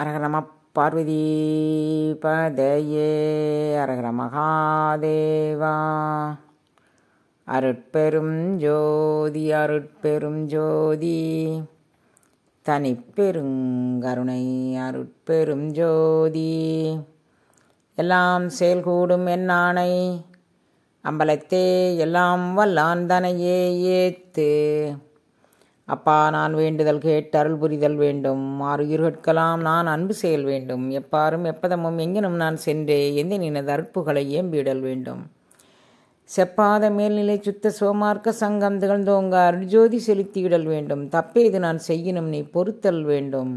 அரகரம பார்வதி பதையே அரகர மகாதேவா அருட்பெரும் ஜோதி அருட்பெரும் ஜோதி தனிப்பெருங்கருணை அருட்பெரும் ஜோதி எல்லாம் செயல்கூடும் என் ஆணை அம்பலத்தே எல்லாம் வல்லான் ஏத்து அப்பா நான் வேண்டுதல் கேட்டு அருள் புரிதல் வேண்டும் ஆறு உயிர்கட்கலாம் நான் அன்பு செயல் வேண்டும் எப்பாரும் எப்பதமும் எங்கினும் நான் சென்றே எந்த நினைந்த அற்புகளை ஏம்பிடல் வேண்டும் செப்பாத மேல்நிலை சுத்த சோமார்க்க சங்கம் திகழ்ந்தோங்க அருஜோதி செலுத்திவிடல் வேண்டும் தப்பே இது நான் செய்யினும் நீ பொறுத்தல் வேண்டும்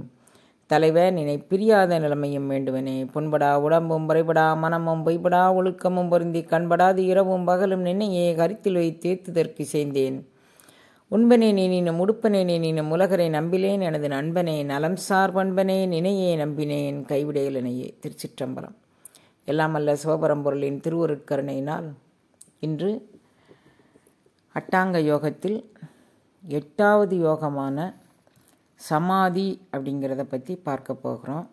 தலைவர் நினை பிரியாத நிலைமையும் வேண்டுவனே புண்படா உடம்பும் முறைபடா மனமும் பொய்படா ஒழுக்கமும் பொருந்தி கண்படாது இரவும் பகலும் நின்னையே கருத்தில் வைத்து தீர்த்துதற்கு செய்தேன் உண்பனே நினினும் உடுப்பனே நினினும் உலகரை நம்பிலேன் எனது நண்பனே நலம் சார் பண்பனே நினையே நம்பினேன் கைவிடையலனையே திருச்சிற்றம்பலம் எல்லாம் அல்ல சிவபரம்பொருளின் திருவருட்கருணையினால் இன்று அட்டாங்க யோகத்தில் எட்டாவது யோகமான சமாதி அப்படிங்கிறத பற்றி பார்க்க போகிறோம்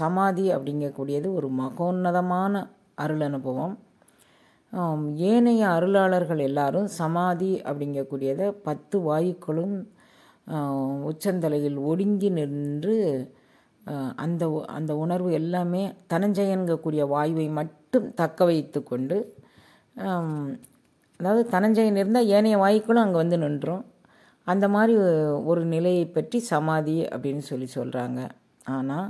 சமாதி அப்படிங்கக்கூடியது ஒரு மகோன்னதமான அருள் அனுபவம் ஏனைய அருளாளர்கள் எல்லாரும் சமாதி அப்படிங்கக்கூடியதை பத்து வாயுக்களும் உச்சந்தலையில் ஒடுங்கி நின்று அந்த அந்த உணர்வு எல்லாமே தனஞ்சயன்கக்கூடிய வாயுவை மட்டும் தக்க வைத்து கொண்டு அதாவது தனஞ்சயன் இருந்தால் ஏனைய வாயுக்களும் அங்கே வந்து நின்றோம் அந்த மாதிரி ஒரு நிலையை பற்றி சமாதி அப்படின்னு சொல்லி சொல்கிறாங்க ஆனால்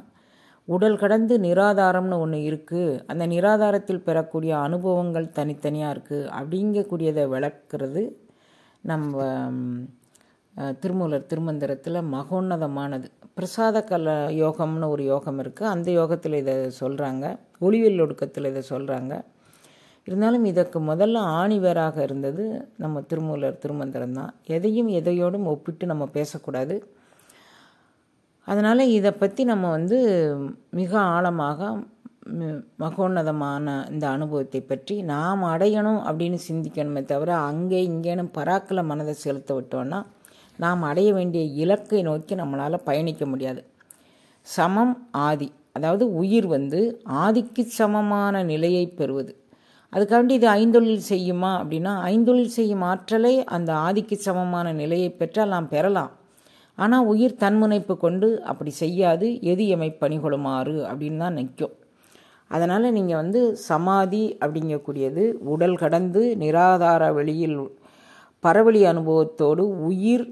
உடல் கடந்து நிராதாரம்னு ஒன்று இருக்குது அந்த நிராதாரத்தில் பெறக்கூடிய அனுபவங்கள் தனித்தனியாக இருக்குது அப்படிங்கக்கூடியதை விளக்குறது நம்ம திருமூலர் திருமந்திரத்தில் மகோன்னதமானது பிரசாத கல யோகம்னு ஒரு யோகம் இருக்குது அந்த யோகத்தில் இதை சொல்கிறாங்க ஒளிவில் ஒடுக்கத்தில் இதை சொல்கிறாங்க இருந்தாலும் இதற்கு முதல்ல ஆணிவேராக இருந்தது நம்ம திருமூலர் திருமந்திரம் தான் எதையும் எதையோடும் ஒப்பிட்டு நம்ம பேசக்கூடாது அதனால் இதை பற்றி நம்ம வந்து மிக ஆழமாக மகோன்னதமான இந்த அனுபவத்தை பற்றி நாம் அடையணும் அப்படின்னு சிந்திக்கணுமே தவிர அங்கே இங்கேன்னு பராக்கில் மனதை செலுத்த விட்டோன்னா நாம் அடைய வேண்டிய இலக்கை நோக்கி நம்மளால் பயணிக்க முடியாது சமம் ஆதி அதாவது உயிர் வந்து ஆதிக்கு சமமான நிலையை பெறுவது அதுக்காண்டி இது ஐந்தொழில் செய்யுமா அப்படின்னா ஐந்தொழில் செய்யும் ஆற்றலை அந்த ஆதிக்கு சமமான நிலையை பெற்றால் நாம் பெறலாம் ஆனால் உயிர் தன்முனைப்பு கொண்டு அப்படி செய்யாது எது எமை பணிகொள்ளுமாறு அப்படின்னு தான் நிற்கும் அதனால் நீங்கள் வந்து சமாதி அப்படிங்கக்கூடியது உடல் கடந்து நிராதார வெளியில் பரவழி அனுபவத்தோடு உயிர்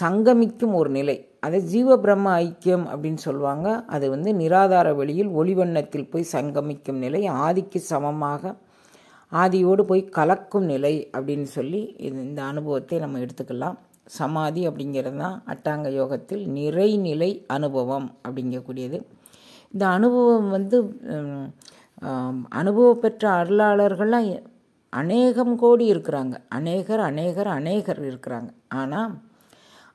சங்கமிக்கும் ஒரு நிலை அதை ஜீவ பிரம்ம ஐக்கியம் அப்படின்னு சொல்லுவாங்க அது வந்து நிராதார வெளியில் ஒளிவண்ணத்தில் போய் சங்கமிக்கும் நிலை ஆதிக்கு சமமாக ஆதியோடு போய் கலக்கும் நிலை அப்படின்னு சொல்லி இது இந்த அனுபவத்தை நம்ம எடுத்துக்கலாம் சமாதி அப்படிங்கிறது தான் அட்டாங்க யோகத்தில் நிறைநிலை அனுபவம் அப்படிங்கக்கூடியது இந்த அனுபவம் வந்து அனுபவம் பெற்ற அருளாளர்கள்லாம் அநேகம் கோடி இருக்கிறாங்க அநேகர் அநேகர் அநேகர் இருக்கிறாங்க ஆனால்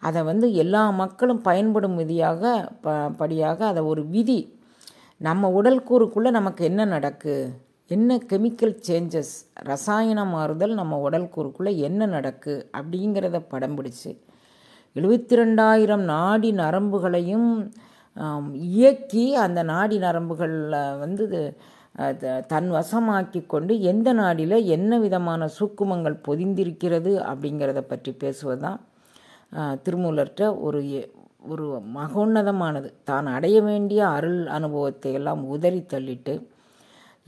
அதை வந்து எல்லா மக்களும் பயன்படும் விதியாக ப படியாக அதை ஒரு விதி நம்ம உடல் கூறுக்குள்ளே நமக்கு என்ன நடக்குது என்ன கெமிக்கல் சேஞ்சஸ் ரசாயன மாறுதல் நம்ம உடல் கூறுக்குள்ளே என்ன நடக்கு அப்படிங்கிறத படம் பிடிச்சி எழுபத்தி ரெண்டாயிரம் நாடி நரம்புகளையும் இயக்கி அந்த நாடி நரம்புகளில் வந்து தன் வசமாக்கி கொண்டு எந்த நாடியில் என்ன விதமான சூக்குமங்கள் பொதிந்திருக்கிறது அப்படிங்கிறத பற்றி பேசுவது தான் திருமூலர்கிட்ட ஒரு ஒரு மகோன்னதமானது தான் அடைய வேண்டிய அருள் அனுபவத்தை எல்லாம் உதறி தள்ளிட்டு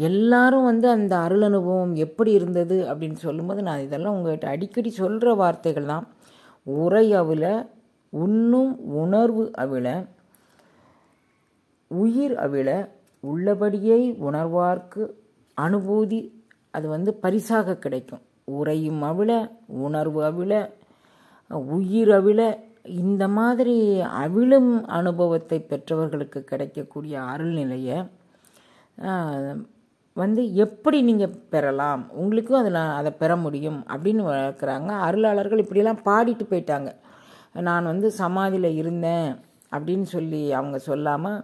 எல்லாரும் வந்து அந்த அருள் அனுபவம் எப்படி இருந்தது அப்படின்னு சொல்லும்போது நான் இதெல்லாம் உங்கள்கிட்ட அடிக்கடி சொல்கிற வார்த்தைகள் தான் உரை அவில உண்ணும் உணர்வு அவில உயிர் அவில உள்ளபடியே உணர்வார்க்கு அனுபூதி அது வந்து பரிசாக கிடைக்கும் உரையும் அவில உணர்வு அவில உயிர் அவில இந்த மாதிரி அவிழும் அனுபவத்தை பெற்றவர்களுக்கு கிடைக்கக்கூடிய அருள்நிலையை வந்து எப்படி நீங்கள் பெறலாம் உங்களுக்கும் அதில் அதை பெற முடியும் அப்படின்னு வளர்க்குறாங்க அருளாளர்கள் இப்படிலாம் பாடிட்டு போயிட்டாங்க நான் வந்து சமாதியில் இருந்தேன் அப்படின்னு சொல்லி அவங்க சொல்லாமல்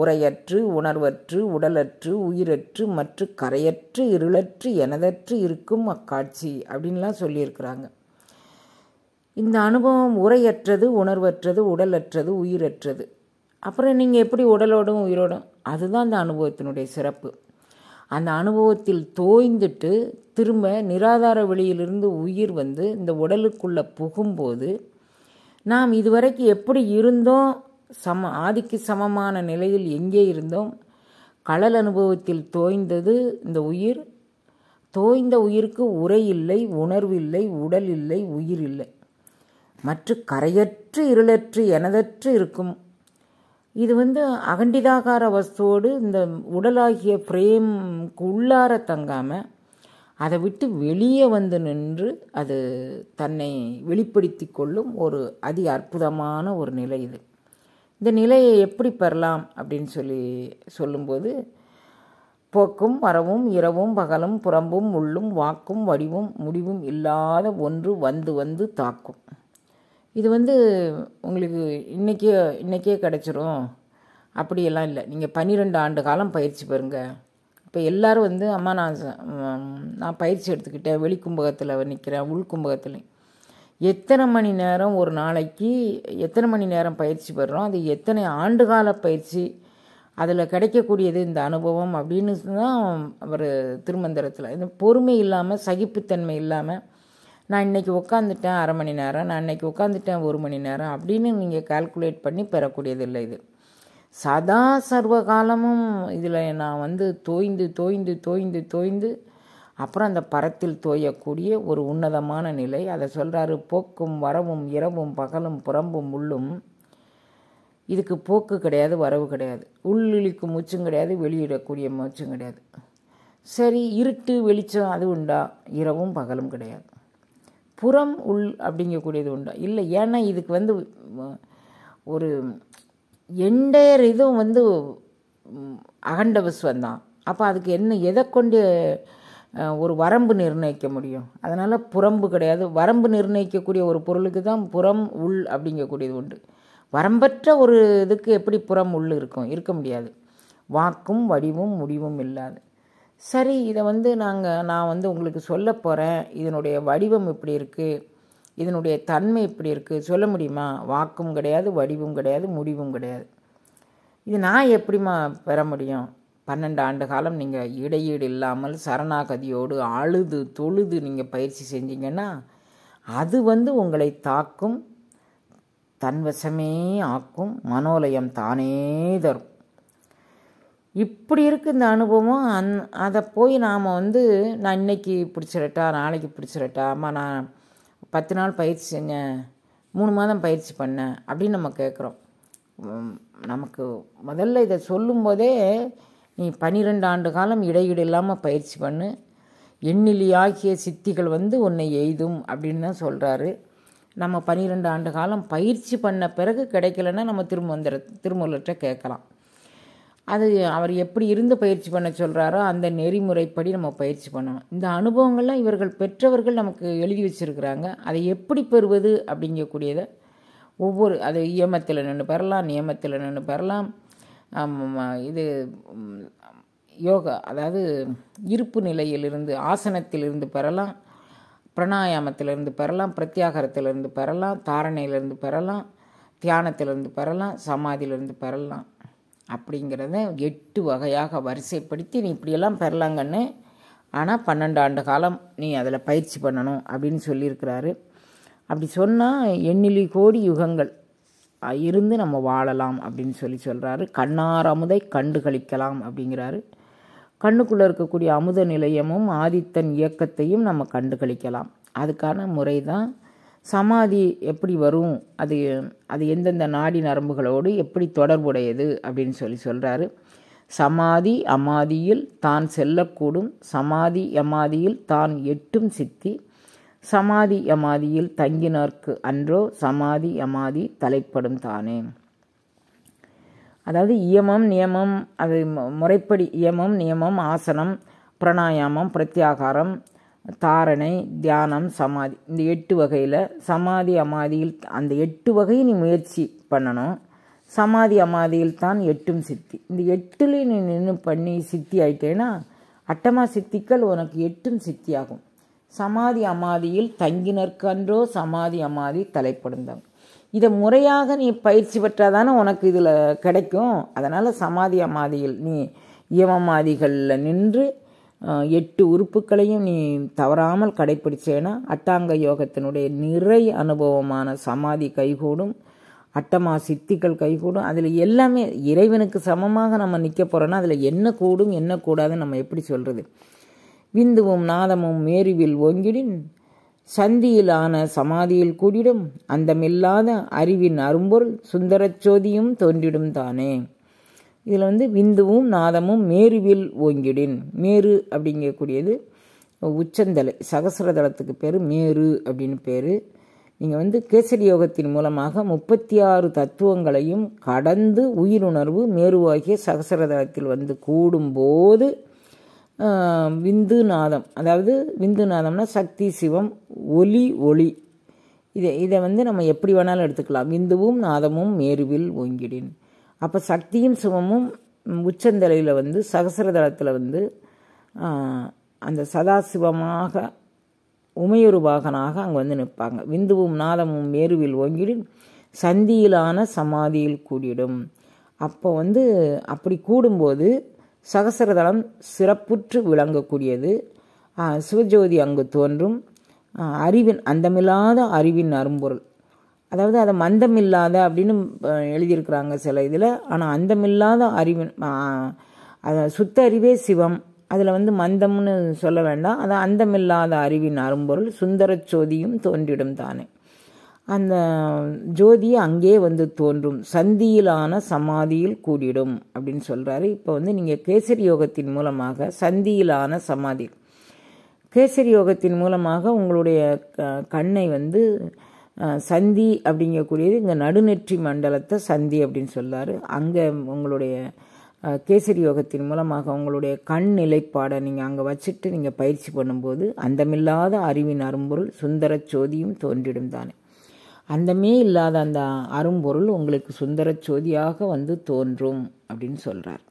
உரையற்று உணர்வற்று உடலற்று உயிரற்று மற்றும் கரையற்று இருளற்று எனதற்று இருக்கும் அக்காட்சி அப்படின்லாம் சொல்லியிருக்கிறாங்க இந்த அனுபவம் உரையற்றது உணர்வற்றது உடலற்றது உயிரற்றது அப்புறம் நீங்கள் எப்படி உடலோடும் உயிரோடும் அதுதான் அந்த அனுபவத்தினுடைய சிறப்பு அந்த அனுபவத்தில் தோய்ந்துட்டு திரும்ப நிராதார வெளியிலிருந்து உயிர் வந்து இந்த உடலுக்குள்ளே புகும்போது நாம் இதுவரைக்கு எப்படி இருந்தோம் சம ஆதிக்கு சமமான நிலையில் எங்கே இருந்தோம் கடல் அனுபவத்தில் தோய்ந்தது இந்த உயிர் தோய்ந்த உயிருக்கு உரை இல்லை உணர்வு இல்லை உடல் இல்லை உயிர் இல்லை மற்ற கரையற்று இருளற்று எனதற்று இருக்கும் இது வந்து அகண்டிதாகார வஸ்துவோடு இந்த உடலாகிய பிரேம்க்கு உள்ளார தங்காமல் அதை விட்டு வெளியே வந்து நின்று அது தன்னை வெளிப்படுத்தி கொள்ளும் ஒரு அதி அற்புதமான ஒரு நிலை இது இந்த நிலையை எப்படி பெறலாம் அப்படின்னு சொல்லி சொல்லும்போது போக்கும் வரவும் இரவும் பகலும் புறம்பும் உள்ளும் வாக்கும் வடிவும் முடிவும் இல்லாத ஒன்று வந்து வந்து தாக்கும் இது வந்து உங்களுக்கு இன்றைக்கே இன்றைக்கே கிடச்சிரும் அப்படியெல்லாம் இல்லை நீங்கள் பன்னிரெண்டு ஆண்டு காலம் பயிற்சி பெறுங்க இப்போ எல்லோரும் வந்து அம்மா நான் நான் பயிற்சி எடுத்துக்கிட்டேன் வெளிக்கும்பகத்தில் நிற்கிறேன் உள்கும்பகத்தில் எத்தனை மணி நேரம் ஒரு நாளைக்கு எத்தனை மணி நேரம் பயிற்சி பெறுறோம் அது எத்தனை ஆண்டுகால பயிற்சி அதில் கிடைக்கக்கூடியது இந்த அனுபவம் அப்படின்னு தான் அவர் திருமந்திரத்தில் இந்த பொறுமை இல்லாமல் சகிப்புத்தன்மை இல்லாமல் நான் இன்றைக்கி உட்காந்துட்டேன் அரை மணி நேரம் நான் இன்றைக்கி உட்காந்துட்டேன் ஒரு மணி நேரம் அப்படின்னு நீங்கள் கால்குலேட் பண்ணி பெறக்கூடியதில்லை இது சதா சர்வ காலமும் இதில் நான் வந்து தோய்ந்து தோய்ந்து தோய்ந்து தோய்ந்து அப்புறம் அந்த பரத்தில் தோயக்கூடிய ஒரு உன்னதமான நிலை அதை சொல்கிறாரு போக்கும் வரவும் இரவும் பகலும் புறம்பும் உள்ளும் இதுக்கு போக்கு கிடையாது வரவு கிடையாது உள்ளிழிக்கும் மூச்சும் கிடையாது வெளியிடக்கூடிய மூச்சும் கிடையாது சரி இருட்டு வெளிச்சம் அது உண்டா இரவும் பகலும் கிடையாது புறம் உள் அப்படிங்கக்கூடியது உண்டு இல்லை ஏன்னா இதுக்கு வந்து ஒரு என்டையர் இதுவும் வந்து அகண்ட விஸ்வம் தான் அப்போ அதுக்கு என்ன எதை கொண்டு ஒரு வரம்பு நிர்ணயிக்க முடியும் அதனால் புறம்பு கிடையாது வரம்பு நிர்ணயிக்கக்கூடிய ஒரு பொருளுக்கு தான் புறம் உள் அப்படிங்கக்கூடியது உண்டு வரம்பற்ற ஒரு இதுக்கு எப்படி புறம் உள் இருக்கும் இருக்க முடியாது வாக்கும் வடிவும் முடிவும் இல்லாது சரி இதை வந்து நாங்கள் நான் வந்து உங்களுக்கு சொல்ல போகிறேன் இதனுடைய வடிவம் இப்படி இருக்குது இதனுடைய தன்மை இப்படி இருக்குது சொல்ல முடியுமா வாக்கும் கிடையாது வடிவும் கிடையாது முடிவும் கிடையாது இது நான் எப்படிமா பெற முடியும் பன்னெண்டு ஆண்டு காலம் நீங்கள் இடையீடு இல்லாமல் சரணாகதியோடு அழுது தொழுது நீங்கள் பயிற்சி செஞ்சீங்கன்னா அது வந்து உங்களை தாக்கும் தன்வசமே ஆக்கும் மனோலயம் தானே தரும் இப்படி இருக்குது இந்த அனுபவம் அந் அதை போய் நாம் வந்து நான் இன்றைக்கி பிடிச்சிடட்டா நாளைக்கு பிடிச்சிடட்டா ஆமாம் நான் பத்து நாள் பயிற்சி செஞ்சேன் மூணு மாதம் பயிற்சி பண்ணேன் அப்படின்னு நம்ம கேட்குறோம் நமக்கு முதல்ல இதை சொல்லும்போதே நீ பன்னிரெண்டு ஆண்டு காலம் இடையீடு இல்லாமல் பயிற்சி பண்ணு எண்ணிலி ஆகிய சித்திகள் வந்து உன்னை எய்தும் அப்படின்னு தான் சொல்கிறாரு நம்ம பன்னிரெண்டு ஆண்டு காலம் பயிற்சி பண்ண பிறகு கிடைக்கலன்னா நம்ம திரும்ப திருமூலற்ற கேட்கலாம் அது அவர் எப்படி இருந்து பயிற்சி பண்ண சொல்கிறாரோ அந்த நெறிமுறைப்படி நம்ம பயிற்சி பண்ணணும் இந்த அனுபவங்கள்லாம் இவர்கள் பெற்றவர்கள் நமக்கு எழுதி வச்சுருக்கிறாங்க அதை எப்படி பெறுவது அப்படிங்கக்கூடியதை ஒவ்வொரு அது இயமத்தில் நின்று பெறலாம் நியமத்தில் நின்று பெறலாம் இது யோகா அதாவது இருப்பு நிலையிலிருந்து ஆசனத்திலிருந்து பெறலாம் பிரணாயாமத்திலிருந்து பெறலாம் பிரத்யாகரத்திலிருந்து பெறலாம் தாரணையிலிருந்து பெறலாம் தியானத்திலிருந்து பெறலாம் சமாதியிலிருந்து பெறலாம் அப்படிங்கிறத எட்டு வகையாக வரிசைப்படுத்தி நீ இப்படியெல்லாம் பெறலாங்கன்னு ஆனால் பன்னெண்டு ஆண்டு காலம் நீ அதில் பயிற்சி பண்ணணும் அப்படின்னு சொல்லியிருக்கிறாரு அப்படி சொன்னால் எண்ணிலி கோடி யுகங்கள் இருந்து நம்ம வாழலாம் அப்படின்னு சொல்லி சொல்கிறாரு கண்ணார் அமுதை கண்டு கழிக்கலாம் அப்படிங்கிறாரு கண்ணுக்குள்ளே இருக்கக்கூடிய அமுத நிலையமும் ஆதித்தன் இயக்கத்தையும் நம்ம கண்டு கழிக்கலாம் அதுக்கான முறை தான் சமாதி எப்படி வரும் அது அது எந்தெந்த நாடி நரம்புகளோடு எப்படி தொடர்புடையது அப்படின்னு சொல்லி சொல்கிறாரு சமாதி அமாதியில் தான் செல்லக்கூடும் சமாதி அமாதியில் தான் எட்டும் சித்தி சமாதி அமாதியில் தங்கினார்க்கு அன்றோ சமாதி அமாதி தலைப்படும் தானே அதாவது இயமம் நியமம் அது முறைப்படி இயமம் நியமம் ஆசனம் பிரணாயாமம் பிரத்யாகாரம் தாரணை தியானம் சமாதி இந்த எட்டு வகையில் சமாதி அமாதியில் அந்த எட்டு வகையை நீ முயற்சி பண்ணணும் சமாதி அமாதியில் தான் எட்டும் சித்தி இந்த எட்டுலேயும் நீ நின்று பண்ணி சித்தி ஆயிட்டேன்னா அட்டமா சித்திக்கள் உனக்கு எட்டும் சித்தியாகும் சமாதி அமாதியில் தங்கினற்கன்றோ சமாதி அமாதி தலைப்படுந்தாங்க இதை முறையாக நீ பயிற்சி பெற்றால் தானே உனக்கு இதில் கிடைக்கும் அதனால் சமாதி அமாதியில் நீ இயமாதிகளில் நின்று எட்டு உறுப்புகளையும் நீ தவறாமல் கடைப்பிடிச்சேன்னா அட்டாங்க யோகத்தினுடைய நிறை அனுபவமான சமாதி கைகூடும் அட்டமா சித்திகள் கைகூடும் அதில் எல்லாமே இறைவனுக்கு சமமாக நம்ம நிற்க போகிறோன்னா அதில் என்ன கூடும் என்ன கூடாதுன்னு நம்ம எப்படி சொல்கிறது விந்துவும் நாதமும் மேருவில் ஓங்கிடின் சந்தியிலான சமாதியில் கூடிடும் அந்தமில்லாத அறிவின் அரும்பொருள் சுந்தரச்சோதியும் தோன்றிடும் தானே இதில் வந்து விந்துவும் நாதமும் மேருவில் ஓங்கிடின் மேரு அப்படிங்கக்கூடியது உச்சந்தலை சகசரதளத்துக்கு பேர் மேரு அப்படின்னு பேர் நீங்கள் வந்து கேசரி யோகத்தின் மூலமாக முப்பத்தி ஆறு தத்துவங்களையும் கடந்து உயிருணர்வு மேருவாகிய சகசரதளத்தில் வந்து கூடும்போது விந்து நாதம் அதாவது விந்து நாதம்னா சக்தி சிவம் ஒலி ஒளி இதை இதை வந்து நம்ம எப்படி வேணாலும் எடுத்துக்கலாம் விந்துவும் நாதமும் மேருவில் ஓங்கிடின் அப்போ சக்தியும் சிவமும் உச்சந்தலையில் வந்து சகசரதளத்தில் வந்து அந்த சதாசிவமாக உமையொரு பாகனாக அங்கே வந்து நிற்பாங்க விந்துவும் நாதமும் மேருவில் ஓங்கிடு சந்தியிலான சமாதியில் கூடிடும் அப்போ வந்து அப்படி கூடும்போது சகசரதளம் சிறப்புற்று விளங்கக்கூடியது சிவஜோதி அங்கு தோன்றும் அறிவின் அந்தமில்லாத அறிவின் அரும்பொருள் அதாவது அதை மந்தமில்லாத அப்படின்னு எழுதியிருக்கிறாங்க சில இதில் ஆனால் அந்தமில்லாத அறிவின் அதை சுத்த அறிவே சிவம் அதில் வந்து மந்தம்னு சொல்ல வேண்டாம் அது அந்தமில்லாத அறிவின் அரும்பொருள் சுந்தர ஜோதியும் தோன்றிடும் தானே அந்த ஜோதி அங்கே வந்து தோன்றும் சந்தியிலான சமாதியில் கூடிடும் அப்படின்னு சொல்கிறாரு இப்போ வந்து நீங்கள் கேசரி யோகத்தின் மூலமாக சந்தியிலான சமாதி கேசரி யோகத்தின் மூலமாக உங்களுடைய கண்ணை வந்து சந்தி அப்படிங்கக்கூடியது இங்கே நடுநெற்றி மண்டலத்தை சந்தி அப்படின்னு சொல்லார் அங்கே உங்களுடைய கேசரி யோகத்தின் மூலமாக உங்களுடைய கண் நிலைப்பாடை நீங்கள் அங்கே வச்சுட்டு நீங்கள் பயிற்சி பண்ணும்போது அந்தமில்லாத அறிவின் அரும்பொருள் சுந்தர சோதியும் தோன்றிடும் தானே அந்தமே இல்லாத அந்த அரும்பொருள் உங்களுக்கு சுந்தர சோதியாக வந்து தோன்றும் அப்படின்னு சொல்கிறார்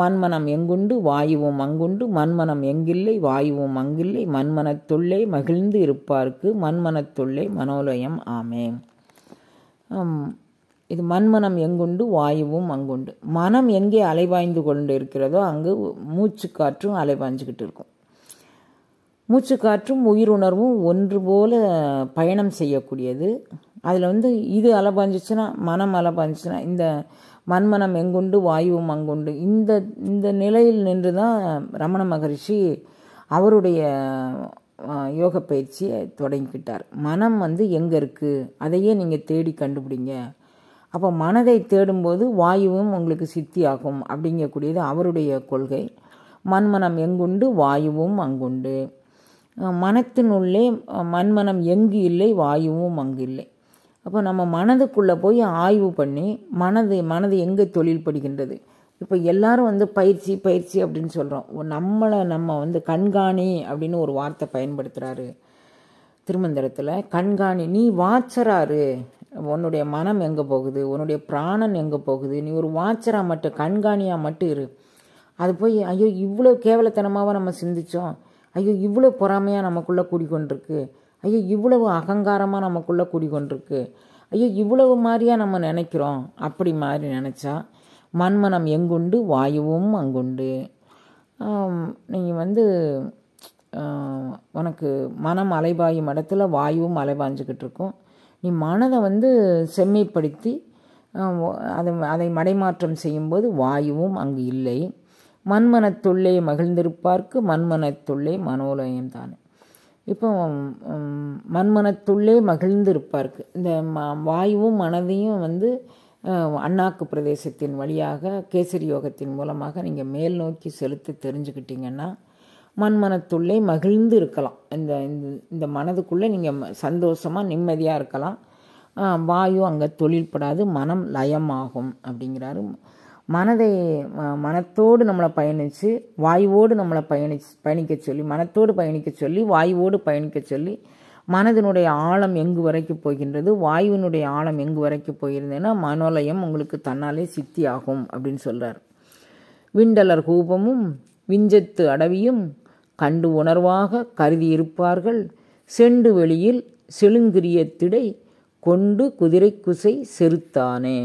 மண்மனம் எங்குண்டு வாயுவும் அங்குண்டு மண்மனம் எங்கில்லை வாயுவும் அங்கில்லை மன்மனத்துள்ளே மகிழ்ந்து இருப்பார்க்கு மண்மனத்துள்ளே மனோலயம் ஆமே இது மண்மனம் எங்குண்டு வாயுவும் அங்குண்டு மனம் எங்கே அலைவாய்ந்து கொண்டு இருக்கிறதோ அங்கு மூச்சு காற்றும் அலைவாய்ஞ்சுக்கிட்டு இருக்கும் மூச்சு காற்றும் உயிருணர்வும் ஒன்று போல பயணம் செய்யக்கூடியது அதில் வந்து இது அலைபாஞ்சிச்சுன்னா மனம் அலைபாஞ்சிச்சுன்னா இந்த மண்மனம் எங்குண்டு வாயுவும் அங்குண்டு இந்த இந்த நிலையில் நின்று தான் ரமண மகரிஷி அவருடைய யோக பயிற்சியை தொடங்கிக்கிட்டார் மனம் வந்து எங்கே இருக்குது அதையே நீங்கள் தேடி கண்டுபிடிங்க அப்போ மனதை தேடும்போது வாயுவும் உங்களுக்கு சித்தியாகும் அப்படிங்கக்கூடியது அவருடைய கொள்கை மண்மனம் எங்குண்டு வாயுவும் அங்குண்டு மனத்தினுள்ளே மண்மனம் எங்கு இல்லை வாயுவும் அங்கு இல்லை அப்போ நம்ம மனதுக்குள்ளே போய் ஆய்வு பண்ணி மனது மனது எங்கே தொழில் படுகின்றது இப்போ எல்லாரும் வந்து பயிற்சி பயிற்சி அப்படின்னு சொல்கிறோம் நம்மளை நம்ம வந்து கண்காணி அப்படின்னு ஒரு வார்த்தை பயன்படுத்துகிறாரு திருமந்திரத்தில் கண்காணி நீ வாட்சராரு உன்னுடைய மனம் எங்கே போகுது உன்னுடைய பிராணன் எங்கே போகுது நீ ஒரு வாட்சராக மட்டும் கண்காணியாக மட்டும் இரு அது போய் ஐயோ இவ்வளோ கேவலத்தனமாக நம்ம சிந்தித்தோம் ஐயோ இவ்வளோ பொறாமையாக நமக்குள்ளே கூடிக்கொண்டிருக்கு ஐயோ இவ்வளவு அகங்காரமாக நமக்குள்ளே குடிகொண்டிருக்கு ஐயோ இவ்வளவு மாதிரியாக நம்ம நினைக்கிறோம் அப்படி மாதிரி நினச்சா மண்மனம் எங்குண்டு வாயுவும் அங்குண்டு நீங்கள் வந்து உனக்கு மனம் அலைபாயும் இடத்துல வாயுவும் அலைபாஞ்சிக்கிட்டு இருக்கும் நீ மனதை வந்து செம்மைப்படுத்தி அதை அதை மடைமாற்றம் செய்யும்போது வாயுவும் அங்கு இல்லை மண்மனத்துள்ளே மகிழ்ந்திருப்பார்க்கு மண்மனத்துள்ளே மனோலயம் தானே இப்போ மண்மனத்துள்ளே இருப்பார்க்கு இந்த வாயுவும் மனதையும் வந்து அண்ணாக்கு பிரதேசத்தின் வழியாக கேசரி யோகத்தின் மூலமாக நீங்கள் மேல் நோக்கி செலுத்தி தெரிஞ்சுக்கிட்டிங்கன்னா மண்மனத்துள்ளே மகிழ்ந்து இருக்கலாம் இந்த இந்த மனதுக்குள்ளே நீங்கள் சந்தோஷமாக நிம்மதியாக இருக்கலாம் வாயு அங்கே தொழில்படாது மனம் லயமாகும் அப்படிங்கிறாரு மனதை மனத்தோடு நம்மளை பயணித்து வாயுவோடு நம்மளை பயணி பயணிக்க சொல்லி மனத்தோடு பயணிக்க சொல்லி வாயுவோடு பயணிக்க சொல்லி மனதினுடைய ஆழம் எங்கு வரைக்கும் போகின்றது வாயுவினுடைய ஆழம் எங்கு வரைக்கும் போயிருந்ததுன்னா மனோலயம் உங்களுக்கு தன்னாலே சித்தி ஆகும் அப்படின்னு சொல்கிறார் விண்டலர் கூபமும் விஞ்சத்து அடவியும் கண்டு உணர்வாக கருதி இருப்பார்கள் செண்டு வெளியில் செழுங்கிரிய திடை கொண்டு குதிரை குசை செருத்தானே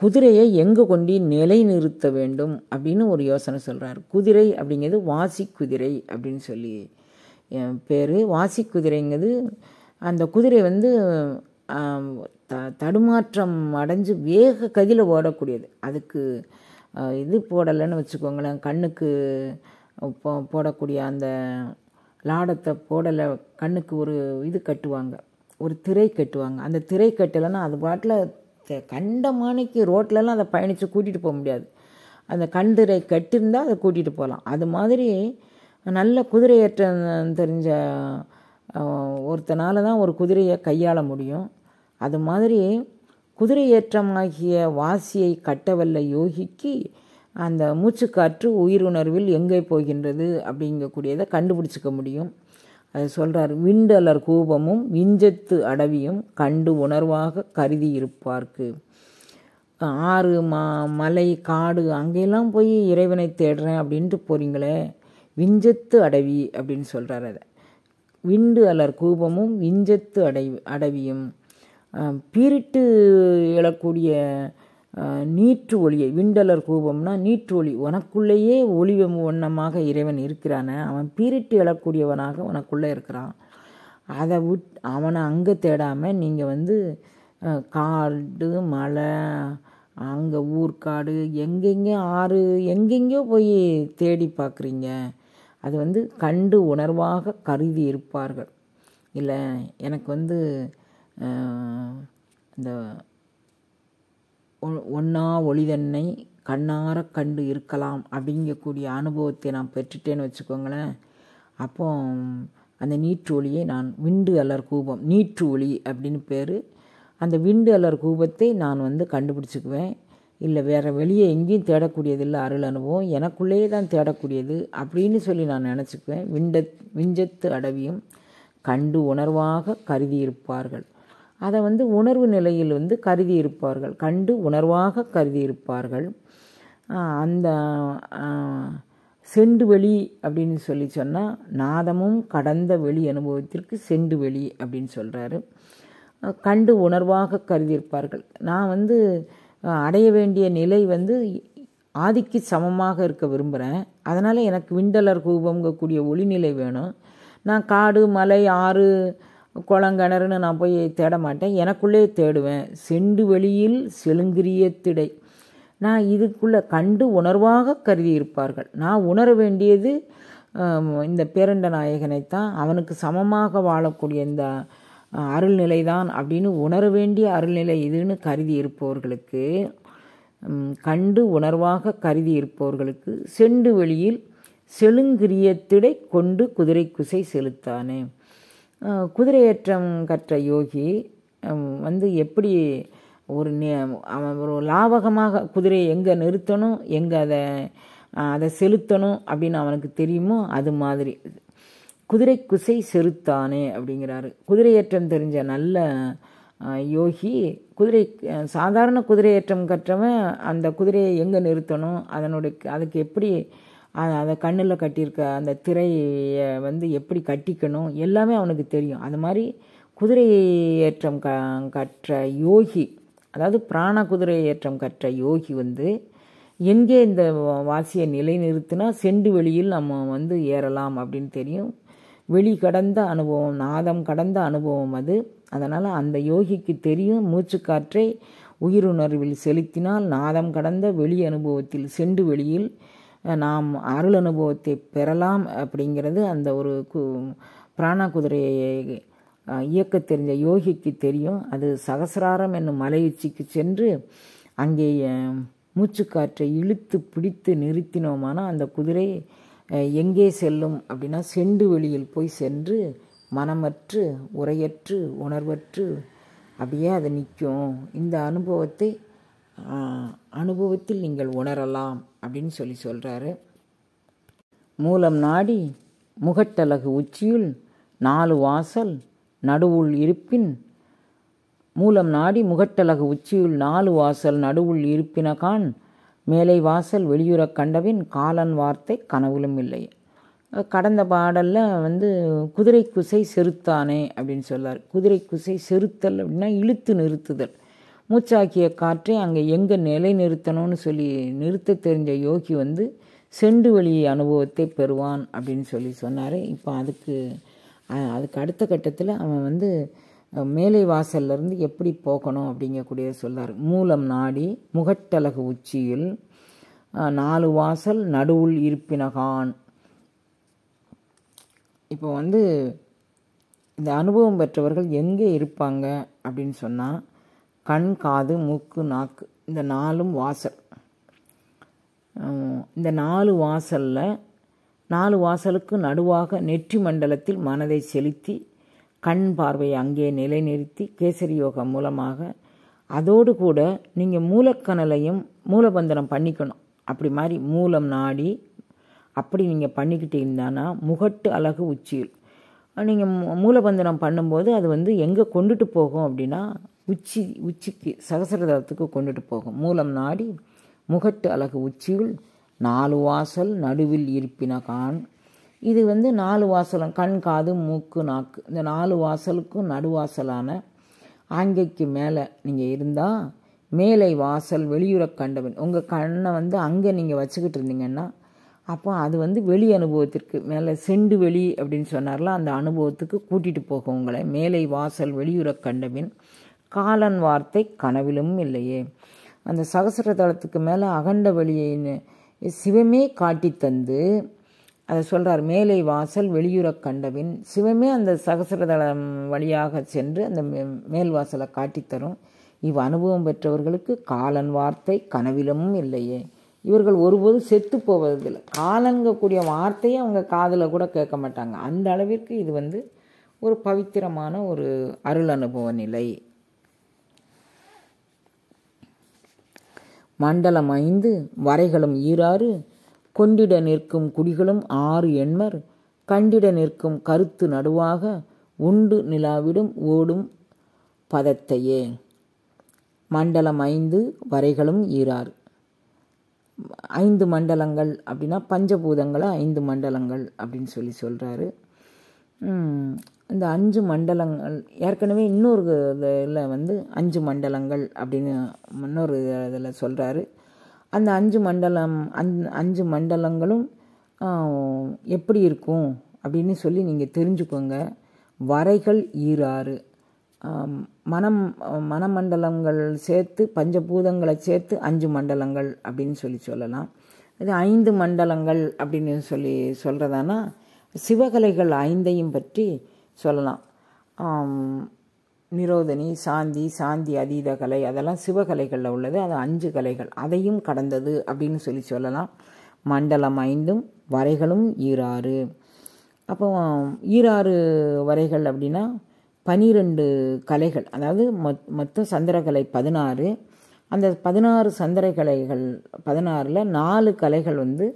குதிரையை எங்கே கொண்டு நிலை நிறுத்த வேண்டும் அப்படின்னு ஒரு யோசனை சொல்கிறார் குதிரை அப்படிங்கிறது வாசி குதிரை அப்படின்னு சொல்லி பேர் வாசி குதிரைங்கிறது அந்த குதிரை வந்து த தடுமாற்றம் அடைஞ்சு வேக கதியில் ஓடக்கூடியது அதுக்கு இது போடலைன்னு வச்சுக்கோங்களேன் கண்ணுக்கு போ போடக்கூடிய அந்த லாடத்தை போடலை கண்ணுக்கு ஒரு இது கட்டுவாங்க ஒரு திரை கட்டுவாங்க அந்த திரை கட்டலைன்னா அது பாட்டில் கண்டமானைக்கு ரோட்லலாம் அதை பயணித்து கூட்டிகிட்டு போக முடியாது அந்த கண்டுரை கட்டிருந்தால் அதை கூட்டிகிட்டு போகலாம் அது மாதிரி நல்ல குதிரையேற்றம் தெரிஞ்ச ஒருத்தனால தான் ஒரு குதிரையை கையாள முடியும் அது மாதிரி குதிரையேற்றமாகிய வாசியை கட்டவல்ல யோகிக்கு அந்த மூச்சுக்காற்று உயிருணர்வில் எங்கே போகின்றது அப்படிங்கக்கூடியதை கண்டுபிடிச்சிக்க முடியும் அது சொல்கிறார் விண்டலர் கூபமும் விஞ்சத்து அடவியும் கண்டு உணர்வாக கருதி இருப்பார்க்கு ஆறு மா மலை காடு அங்கெல்லாம் போய் இறைவனை தேடுறேன் அப்படின்ட்டு போகிறீங்களே விஞ்சத்து அடவி அப்படின்னு சொல்கிறார் அதை விண்டு அலர் கூபமும் விஞ்சத்து அடை அடவியும் பீரிட்டு எழக்கூடிய நீற்று ஒளியை விண்டலர் கூபம்னா நீற்று ஒளி உனக்குள்ளேயே ஒளி வண்ணமாக இறைவன் இருக்கிறானே அவன் பீரிட்டு எழக்கூடியவனாக உனக்குள்ளே இருக்கிறான் அதை விட் அவனை அங்கே தேடாமல் நீங்கள் வந்து காடு மலை அங்கே ஊர்க்காடு எங்கெங்கே ஆறு எங்கெங்கேயோ போய் தேடி பார்க்குறீங்க அது வந்து கண்டு உணர்வாக கருதி இருப்பார்கள் இல்லை எனக்கு வந்து இந்த ஒன்றா ஒளிதன்னை கண்ணார கண்டு இருக்கலாம் அப்படிங்கக்கூடிய அனுபவத்தை நான் பெற்றுட்டேன்னு வச்சுக்கோங்களேன் அப்போ அந்த நீற்று ஒளியை நான் விண்டு அலர் கூபம் நீற்று ஒளி அப்படின்னு பேர் அந்த விண்டு அலர் கூபத்தை நான் வந்து கண்டுபிடிச்சிக்குவேன் இல்லை வேறு வெளியே எங்கேயும் தேடக்கூடியதில்லை அருள் அனுபவம் எனக்குள்ளேயே தான் தேடக்கூடியது அப்படின்னு சொல்லி நான் நினச்சிக்குவேன் விண்ட விஞ்சத்து அடவியும் கண்டு உணர்வாக கருதியிருப்பார்கள் அதை வந்து உணர்வு நிலையில் வந்து கருதி இருப்பார்கள் கண்டு உணர்வாக கருதி இருப்பார்கள் அந்த செண்டு வெளி அப்படின்னு சொல்லி சொன்னால் நாதமும் கடந்த வெளி அனுபவத்திற்கு செண்டு வெளி அப்படின்னு சொல்கிறாரு கண்டு உணர்வாக கருதியிருப்பார்கள் நான் வந்து அடைய வேண்டிய நிலை வந்து ஆதிக்கு சமமாக இருக்க விரும்புகிறேன் அதனால் எனக்கு விண்டலர் கூபங்கக்கூடிய ஒளிநிலை வேணும் நான் காடு மலை ஆறு குளங்கிணறுன்னு நான் போய் தேட மாட்டேன் எனக்குள்ளே தேடுவேன் செண்டு வெளியில் திடை நான் இதுக்குள்ளே கண்டு உணர்வாக கருதி இருப்பார்கள் நான் உணர வேண்டியது இந்த பேரண்ட நாயகனைத்தான் அவனுக்கு சமமாக வாழக்கூடிய இந்த அருள்நிலை தான் அப்படின்னு உணர வேண்டிய அருள்நிலை இதுன்னு கருதி இருப்பவர்களுக்கு கண்டு உணர்வாக கருதி இருப்பவர்களுக்கு செண்டு வெளியில் திடை கொண்டு குதிரை குசை செலுத்தானே குதிரையேற்றம் கற்ற யோகி வந்து எப்படி ஒரு அவன் ஒரு லாவகமாக குதிரையை எங்கே நிறுத்தணும் எங்கே அதை அதை செலுத்தணும் அப்படின்னு அவனுக்கு தெரியுமோ அது மாதிரி குதிரை குசை செலுத்தானே அப்படிங்கிறாரு குதிரையேற்றம் தெரிஞ்ச நல்ல யோகி குதிரை சாதாரண குதிரையேற்றம் கற்றவன் அந்த குதிரையை எங்கே நிறுத்தணும் அதனுடைய அதுக்கு எப்படி அதை கண்ணில் கட்டியிருக்க அந்த திரையை வந்து எப்படி கட்டிக்கணும் எல்லாமே அவனுக்கு தெரியும் அது மாதிரி குதிரை ஏற்றம் க கற்ற யோகி அதாவது பிராண குதிரை ஏற்றம் கற்ற யோகி வந்து எங்கே இந்த வாசியை நிலைநிறுத்தினா செண்டு வெளியில் நம்ம வந்து ஏறலாம் அப்படின்னு தெரியும் வெளி கடந்த அனுபவம் நாதம் கடந்த அனுபவம் அது அதனால் அந்த யோகிக்கு தெரியும் மூச்சுக்காற்றை உயிருணர்வில் செலுத்தினால் நாதம் கடந்த வெளி அனுபவத்தில் செண்டு வெளியில் நாம் அருள் அனுபவத்தை பெறலாம் அப்படிங்கிறது அந்த ஒரு கு பிராணா குதிரையை இயக்க தெரிஞ்ச யோகிக்கு தெரியும் அது சகசிராரம் என்னும் மலை உச்சிக்கு சென்று அங்கே மூச்சுக்காற்றை இழுத்து பிடித்து நிறுத்தினோமானால் அந்த குதிரை எங்கே செல்லும் அப்படின்னா செண்டு வெளியில் போய் சென்று மனமற்று உரையற்று உணர்வற்று அப்படியே அதை நிற்கும் இந்த அனுபவத்தை அனுபவத்தில் நீங்கள் உணரலாம் அப்படின்னு சொல்லி சொல்கிறாரு மூலம் நாடி முகட்டலகு உச்சியுள் நாலு வாசல் நடுவுள் இருப்பின் மூலம் நாடி முகட்டலகு உச்சியுள் நாலு வாசல் நடுவுள் இருப்பினகான் மேலை வாசல் வெளியுறக் கண்டவின் காலன் வார்த்தை கனவுலும் இல்லை கடந்த பாடலில் வந்து குதிரை குசை செருத்தானே அப்படின்னு சொல்லார் குதிரை குசை செருத்தல் அப்படின்னா இழுத்து நிறுத்துதல் மூச்சாக்கிய காற்றை அங்கே எங்கே நிலை நிறுத்தணும்னு சொல்லி நிறுத்த தெரிஞ்ச யோகி வந்து செண்டு வழி அனுபவத்தை பெறுவான் அப்படின்னு சொல்லி சொன்னார் இப்போ அதுக்கு அதுக்கு அடுத்த கட்டத்தில் அவன் வந்து மேலை வாசல்லேருந்து எப்படி போகணும் அப்படிங்கக்கூடிய சொல்லார் மூலம் நாடி முகட்டலகு உச்சியில் நாலு வாசல் நடுவுள் இருப்பினகான் இப்போ வந்து இந்த அனுபவம் பெற்றவர்கள் எங்கே இருப்பாங்க அப்படின்னு சொன்னால் கண் காது மூக்கு நாக்கு இந்த நாலும் வாசல் இந்த நாலு வாசலில் நாலு வாசலுக்கு நடுவாக நெற்றி மண்டலத்தில் மனதை செலுத்தி கண் பார்வையை அங்கே நிலைநிறுத்தி கேசரி யோகம் மூலமாக அதோடு கூட நீங்கள் மூலக்கணலையும் மூலபந்தனம் பண்ணிக்கணும் அப்படி மாதிரி மூலம் நாடி அப்படி நீங்கள் பண்ணிக்கிட்டு இருந்தானா முகட்டு அழகு உச்சியில் நீங்கள் மூலபந்தனம் பண்ணும்போது அது வந்து எங்கே கொண்டுட்டு போகும் அப்படின்னா உச்சி உச்சிக்கு சகசரதத்துக்கு கொண்டுட்டு போகும் மூலம் நாடி முகட்டு அழகு உச்சியுள் நாலு வாசல் நடுவில் இருப்பின கான் இது வந்து நாலு வாசலும் கண் காது மூக்கு நாக்கு இந்த நாலு வாசலுக்கும் நடுவாசலான ஆங்கைக்கு மேலே நீங்கள் இருந்தால் மேலை வாசல் வெளியுறக் கண்டவன் உங்கள் கண்ணை வந்து அங்கே நீங்கள் வச்சுக்கிட்டு இருந்தீங்கன்னா அப்போ அது வந்து வெளி அனுபவத்திற்கு மேலே செண்டு வெளி அப்படின்னு சொன்னார்ல அந்த அனுபவத்துக்கு கூட்டிகிட்டு போகும் உங்களை மேலை வாசல் வெளியுறக் கண்டவின் காலன் வார்த்தை கனவிலும் இல்லையே அந்த சகசர தளத்துக்கு மேலே அகண்ட வெளியை சிவமே காட்டி தந்து அதை சொல்கிறார் மேலை வாசல் வெளியுற கண்டவின் சிவமே அந்த சகசரதளம் வழியாக சென்று அந்த மேல் வாசலை காட்டித்தரும் இவ் அனுபவம் பெற்றவர்களுக்கு காலன் வார்த்தை கனவிலும் இல்லையே இவர்கள் ஒருபோதும் செத்து போவதில்லை காலங்கக்கூடிய வார்த்தையை அவங்க காதில் கூட கேட்க மாட்டாங்க அந்த அளவிற்கு இது வந்து ஒரு பவித்திரமான ஒரு அருள் அனுபவ நிலை மண்டலம் ஐந்து வரைகளும் ஈராறு கொண்டிட நிற்கும் குடிகளும் ஆறு எண்மர் கண்டிட நிற்கும் கருத்து நடுவாக உண்டு நிலாவிடும் ஓடும் பதத்தையே மண்டலம் ஐந்து வரைகளும் ஈராறு ஐந்து மண்டலங்கள் அப்படின்னா பஞ்சபூதங்களை ஐந்து மண்டலங்கள் அப்படின்னு சொல்லி சொல்கிறாரு இந்த அஞ்சு மண்டலங்கள் ஏற்கனவே இன்னொரு இதில் வந்து அஞ்சு மண்டலங்கள் அப்படின்னு இன்னொரு இதில் சொல்கிறாரு அந்த அஞ்சு மண்டலம் அந் அஞ்சு மண்டலங்களும் எப்படி இருக்கும் அப்படின்னு சொல்லி நீங்கள் தெரிஞ்சுக்கோங்க வரைகள் ஈராறு மனம் மனமண்டலங்கள் சேர்த்து பஞ்சபூதங்களை சேர்த்து அஞ்சு மண்டலங்கள் அப்படின்னு சொல்லி சொல்லலாம் இது ஐந்து மண்டலங்கள் அப்படின்னு சொல்லி சொல்கிறதானா சிவகலைகள் ஐந்தையும் பற்றி சொல்லலாம் நிரோதனி சாந்தி சாந்தி அதீத கலை அதெல்லாம் சிவகலைகளில் உள்ளது அது அஞ்சு கலைகள் அதையும் கடந்தது அப்படின்னு சொல்லி சொல்லலாம் மண்டலம் ஐந்தும் வரைகளும் ஈராறு அப்போ ஈராறு வரைகள் அப்படின்னா பனிரெண்டு கலைகள் அதாவது மொத் மொத்தம் சந்திரகலை பதினாறு அந்த பதினாறு சந்திரகலைகள் பதினாறில் நாலு கலைகள் வந்து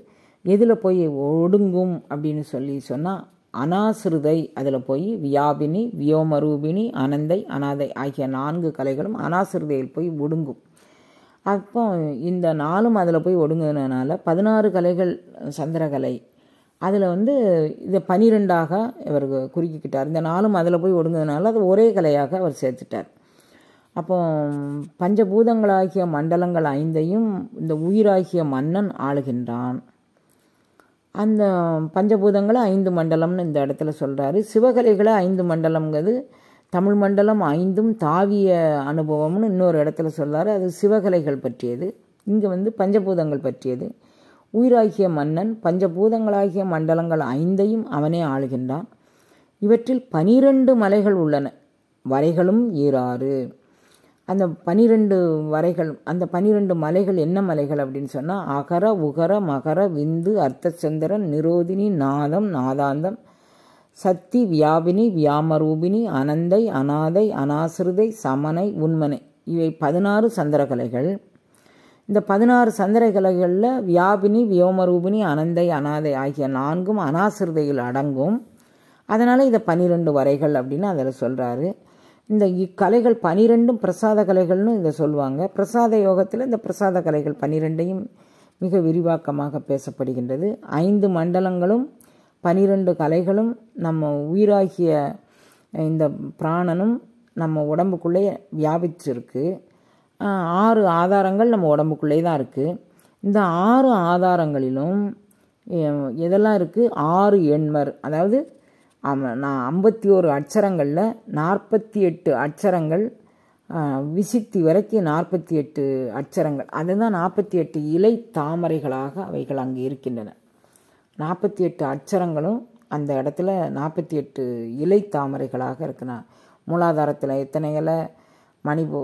எதில் போய் ஒடுங்கும் அப்படின்னு சொல்லி சொன்னால் அனாசிருதை அதில் போய் வியாபினி வியோமரூபினி அனந்தை அனாதை ஆகிய நான்கு கலைகளும் அனாசிருதையில் போய் ஒடுங்கும் அப்போ இந்த நாளும் அதில் போய் ஒடுங்குனதுனால பதினாறு கலைகள் சந்திரகலை அதில் வந்து இதை பனிரெண்டாக இவர் குறுக்கிக்கிட்டார் இந்த நாளும் அதில் போய் ஒடுங்கினதுனால அது ஒரே கலையாக அவர் சேர்த்துட்டார் அப்போ பஞ்சபூதங்களாகிய மண்டலங்கள் ஐந்தையும் இந்த உயிராகிய மன்னன் ஆளுகின்றான் அந்த பஞ்சபூதங்களை ஐந்து மண்டலம்னு இந்த இடத்துல சொல்கிறாரு சிவகலைகளை ஐந்து மண்டலம்ங்கிறது தமிழ் மண்டலம் ஐந்தும் தாவிய அனுபவம்னு இன்னொரு இடத்துல சொல்கிறாரு அது சிவகலைகள் பற்றியது இங்கே வந்து பஞ்சபூதங்கள் பற்றியது உயிராகிய மன்னன் பஞ்சபூதங்களாகிய மண்டலங்கள் ஐந்தையும் அவனே ஆளுகின்றான் இவற்றில் பனிரெண்டு மலைகள் உள்ளன வரைகளும் ஈராறு அந்த பனிரெண்டு வரைகள் அந்த பனிரெண்டு மலைகள் என்ன மலைகள் அப்படின்னு சொன்னால் அகர உகர மகர விந்து அர்த்தச்சந்திரன் நிரோதினி நாதம் நாதாந்தம் சக்தி வியாபினி வியாமரூபினி அனந்தை அனாதை அனாசிருதை சமனை உண்மனை இவை பதினாறு சந்திரகலைகள் இந்த பதினாறு சந்திரகலைகளில் வியாபினி வியோமரூபினி அனந்தை அனாதை ஆகிய நான்கும் அனாசிருதையில் அடங்கும் அதனால் இதை பன்னிரெண்டு வரைகள் அப்படின்னு அதில் சொல்கிறாரு இந்த இக்கலைகள் பனிரெண்டும் பிரசாத கலைகள்னு இதை சொல்லுவாங்க பிரசாத யோகத்தில் இந்த பிரசாத கலைகள் பனிரெண்டையும் மிக விரிவாக்கமாக பேசப்படுகின்றது ஐந்து மண்டலங்களும் பனிரெண்டு கலைகளும் நம்ம உயிராகிய இந்த பிராணனும் நம்ம உடம்புக்குள்ளே வியாபிச்சிருக்கு ஆறு ஆதாரங்கள் நம்ம உடம்புக்குள்ளே தான் இருக்குது இந்த ஆறு ஆதாரங்களிலும் எதெல்லாம் இருக்குது ஆறு எண்மர் அதாவது நான் ஐம்பத்தி ஒரு அட்சரங்களில் நாற்பத்தி எட்டு அட்சரங்கள் விசித்தி வரைக்கும் நாற்பத்தி எட்டு அட்சரங்கள் அதுதான் நாற்பத்தி எட்டு இலை தாமரைகளாக அவைகள் அங்கே இருக்கின்றன நாற்பத்தி எட்டு அட்சரங்களும் அந்த இடத்துல நாற்பத்தி எட்டு இலை தாமரைகளாக இருக்குன்னா மூலாதாரத்தில் எத்தனை இலை மணிபு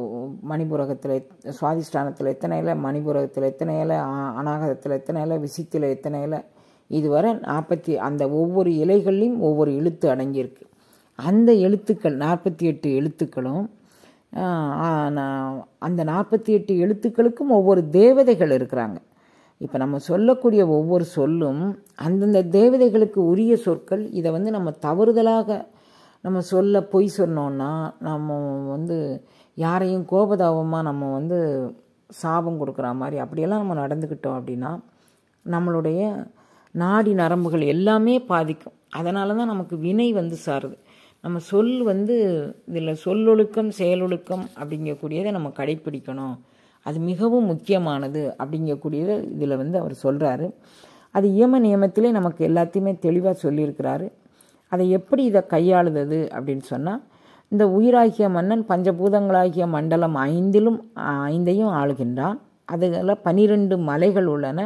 மணிபுரகத்தில் சுவாதிஷ்டானத்தில் எத்தனை இலை மணிபுரகத்தில் எத்தனை இலை அநாகதத்தில் எத்தனை இலை விசித்தில் எத்தனை இலை இதுவரை நாற்பத்தி அந்த ஒவ்வொரு இலைகள்லையும் ஒவ்வொரு எழுத்து அடங்கியிருக்கு அந்த எழுத்துக்கள் நாற்பத்தி எட்டு எழுத்துக்களும் அந்த நாற்பத்தி எட்டு எழுத்துக்களுக்கும் ஒவ்வொரு தேவதைகள் இருக்கிறாங்க இப்போ நம்ம சொல்லக்கூடிய ஒவ்வொரு சொல்லும் அந்தந்த தேவதைகளுக்கு உரிய சொற்கள் இதை வந்து நம்ம தவறுதலாக நம்ம சொல்ல பொய் சொன்னோன்னா நம்ம வந்து யாரையும் கோபதாபமாக நம்ம வந்து சாபம் கொடுக்குற மாதிரி அப்படியெல்லாம் நம்ம நடந்துக்கிட்டோம் அப்படின்னா நம்மளுடைய நாடி நரம்புகள் எல்லாமே பாதிக்கும் அதனால தான் நமக்கு வினை வந்து சாருது நம்ம சொல் வந்து இதில் சொல்லொழுக்கம் செயலொழுக்கம் அப்படிங்கக்கூடியதை நம்ம கடைப்பிடிக்கணும் அது மிகவும் முக்கியமானது அப்படிங்கக்கூடியதை இதில் வந்து அவர் சொல்கிறாரு அது இயம நியமத்திலே நமக்கு எல்லாத்தையுமே தெளிவாக சொல்லியிருக்கிறாரு அதை எப்படி இதை கையாளுதது அப்படின்னு சொன்னால் இந்த உயிராகிய மன்னன் பஞ்சபூதங்களாகிய மண்டலம் ஐந்திலும் ஐந்தையும் ஆளுகின்றான் அதில் பனிரெண்டு மலைகள் உள்ளன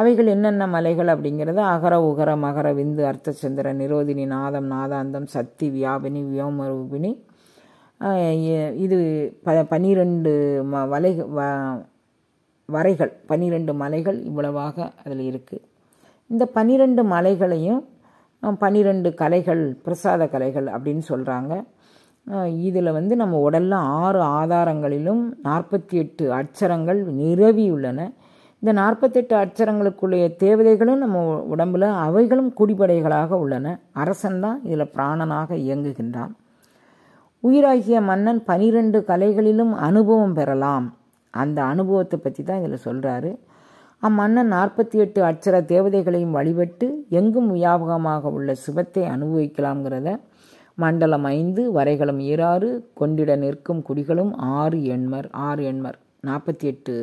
அவைகள் என்னென்ன மலைகள் அப்படிங்கிறது அகர உகர மகர விந்து அர்த்தச்சந்திர நிரோதினி நாதம் நாதாந்தம் சக்தி வியாபினி வியோமரூபினி இது ப பன்னிரெண்டு ம வலை வரைகள் பன்னிரெண்டு மலைகள் இவ்வளவாக அதில் இருக்குது இந்த பன்னிரெண்டு மலைகளையும் பன்னிரெண்டு கலைகள் பிரசாத கலைகள் அப்படின்னு சொல்கிறாங்க இதில் வந்து நம்ம உடலில் ஆறு ஆதாரங்களிலும் நாற்பத்தி எட்டு அச்சரங்கள் நிரவி உள்ளன இந்த நாற்பத்தெட்டு அட்சரங்களுக்குள்ளைய தேவதைகளும் நம்ம உடம்பில் அவைகளும் குடிபடைகளாக உள்ளன அரசன் தான் இதில் பிராணனாக இயங்குகின்றான் உயிராகிய மன்னன் பனிரெண்டு கலைகளிலும் அனுபவம் பெறலாம் அந்த அனுபவத்தை பற்றி தான் இதில் சொல்கிறாரு அம்மன்னன் நாற்பத்தி எட்டு அச்சர தேவதைகளையும் வழிபட்டு எங்கும் வியாபகமாக உள்ள சிவத்தை அனுபவிக்கலாம்ங்கிறத மண்டலம் ஐந்து வரைகளும் ஈராறு கொண்டிட நிற்கும் குடிகளும் ஆறு எண்மர் ஆறு எண்மர் நாற்பத்தி எட்டு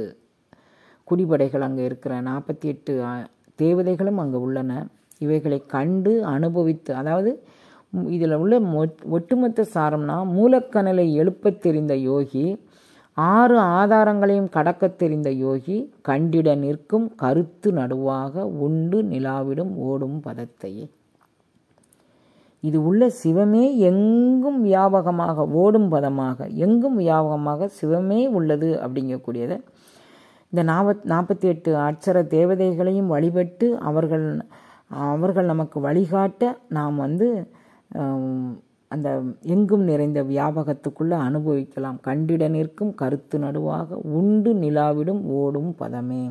குடிபடைகள் அங்கே இருக்கிற நாற்பத்தி எட்டு தேவதைகளும் அங்கே உள்ளன இவைகளை கண்டு அனுபவித்து அதாவது இதில் உள்ள ஒட்டுமொத்த சாரம்னா மூலக்கணலை எழுப்பத் தெரிந்த யோகி ஆறு ஆதாரங்களையும் கடக்க தெரிந்த யோகி கண்டிட நிற்கும் கருத்து நடுவாக உண்டு நிலாவிடும் ஓடும் பதத்தையே இது உள்ள சிவமே எங்கும் வியாபகமாக ஓடும் பதமாக எங்கும் வியாபகமாக சிவமே உள்ளது அப்படிங்கக்கூடியதை இந்த நாற்பத் நாற்பத்தி எட்டு அட்சர தேவதைகளையும் வழிபட்டு அவர்கள் அவர்கள் நமக்கு வழிகாட்ட நாம் வந்து அந்த எங்கும் நிறைந்த வியாபகத்துக்குள்ளே அனுபவிக்கலாம் கண்டிட நிற்கும் கருத்து நடுவாக உண்டு நிலாவிடும் ஓடும் பதமே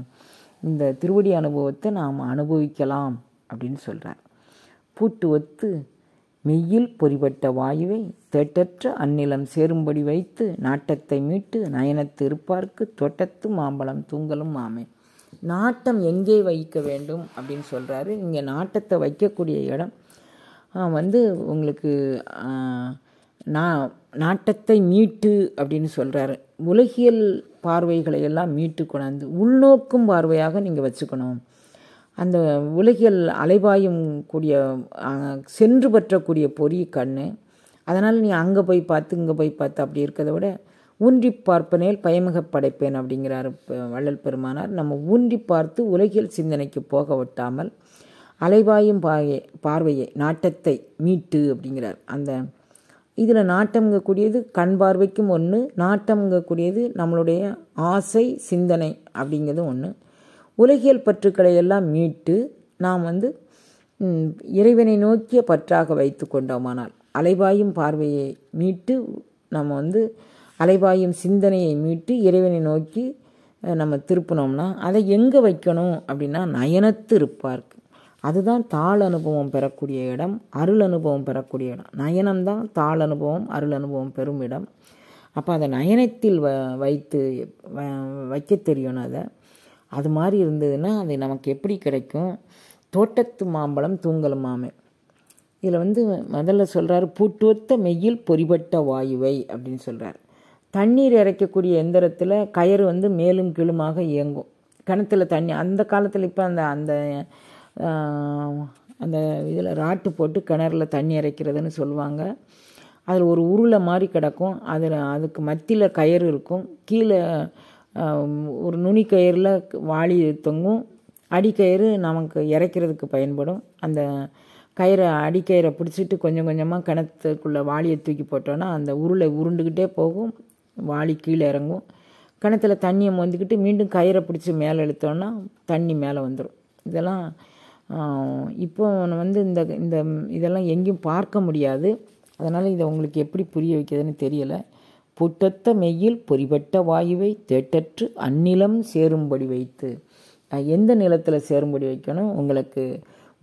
இந்த திருவடி அனுபவத்தை நாம் அனுபவிக்கலாம் அப்படின்னு சொல்கிறார் பூட்டு ஒத்து மெய்யில் பொறிபட்ட வாயுவை தேட்டற்ற அந்நிலம் சேரும்படி வைத்து நாட்டத்தை மீட்டு நயனத்து இருப்பார்க்கு தோட்டத்து மாம்பழம் தூங்கலும் ஆமை நாட்டம் எங்கே வைக்க வேண்டும் அப்படின்னு சொல்கிறாரு இங்கே நாட்டத்தை வைக்கக்கூடிய இடம் வந்து உங்களுக்கு நா நாட்டத்தை மீட்டு அப்படின்னு சொல்கிறாரு உலகியல் பார்வைகளை எல்லாம் மீட்டு கொண்டாந்து உள்நோக்கும் பார்வையாக நீங்கள் வச்சுக்கணும் அந்த உலகியல் அலைபாயும் கூடிய சென்று பற்றக்கூடிய பொறி கண்ணு அதனால் நீ அங்கே போய் பார்த்து இங்கே போய் பார்த்து அப்படி இருக்கிறத விட ஊன்றி பார்ப்பனேல் பயமுக படைப்பேன் அப்படிங்கிறார் வள்ளல் பெருமானார் நம்ம ஊன்றி பார்த்து உலகில் சிந்தனைக்கு போக விட்டாமல் அலைவாயும் பாயை பார்வையை நாட்டத்தை மீட்டு அப்படிங்கிறார் அந்த இதில் நாட்டம்ங்கக்கூடியது கண் பார்வைக்கும் ஒன்று நாட்டம்ங்கக்கூடியது நம்மளுடைய ஆசை சிந்தனை அப்படிங்கிறது ஒன்று உலகியல் பற்றுக்களை எல்லாம் மீட்டு நாம் வந்து இறைவனை நோக்கிய பற்றாக வைத்து கொண்டோமானால் அலைபாயும் பார்வையை மீட்டு நம்ம வந்து அலைபாயும் சிந்தனையை மீட்டு இறைவனை நோக்கி நம்ம திருப்பினோம்னா அதை எங்கே வைக்கணும் அப்படின்னா நயனத்து இருப்பார்க்கு அதுதான் தாள் அனுபவம் பெறக்கூடிய இடம் அருள் அனுபவம் பெறக்கூடிய இடம் நயனம்தான் தாள் அனுபவம் அருள் அனுபவம் பெறும் இடம் அப்போ அதை நயனத்தில் வ வைத்து வைக்க தெரியணும் அதை அது மாதிரி இருந்ததுன்னா அது நமக்கு எப்படி கிடைக்கும் தோட்டத்து மாம்பழம் தூங்கல் மாமே இதில் வந்து முதல்ல சொல்கிறார் பூட்டுவத்த மெய்யில் பொறிபட்ட வாயுவை அப்படின்னு சொல்கிறார் தண்ணீர் இறைக்கக்கூடிய எந்திரத்தில் கயிறு வந்து மேலும் கீழுமாக இயங்கும் கிணத்துல தண்ணி அந்த காலத்தில் இப்போ அந்த அந்த அந்த இதில் ராட்டு போட்டு கிணறுல தண்ணி இறைக்கிறதுன்னு சொல்லுவாங்க அதில் ஒரு உருளை மாதிரி கிடக்கும் அதில் அதுக்கு மத்தியில் கயிறு இருக்கும் கீழே ஒரு நுனி கயிறில் வாளி தொங்கும் அடிக்கயிறு நமக்கு இறைக்கிறதுக்கு பயன்படும் அந்த கயிறை அடிக்கயிறை பிடிச்சிட்டு கொஞ்சம் கொஞ்சமாக கிணத்துக்குள்ளே வாளியை தூக்கி போட்டோன்னா அந்த உருளை உருண்டுக்கிட்டே போகும் வாளி கீழே இறங்கும் கிணத்துல தண்ணியை மொந்துக்கிட்டு மீண்டும் கயிறை பிடிச்சி மேலே இழுத்தோன்னா தண்ணி மேலே வந்துடும் இதெல்லாம் இப்போ வந்து இந்த இந்த இதெல்லாம் எங்கேயும் பார்க்க முடியாது அதனால் இதை உங்களுக்கு எப்படி புரிய வைக்கிறதுன்னு தெரியலை புட்டத்த மெய்யில் பொறிபட்ட வாயுவை தேட்டற்று அந்நிலம் சேரும்படி வைத்து எந்த நிலத்தில் சேரும்படி வைக்கணும் உங்களுக்கு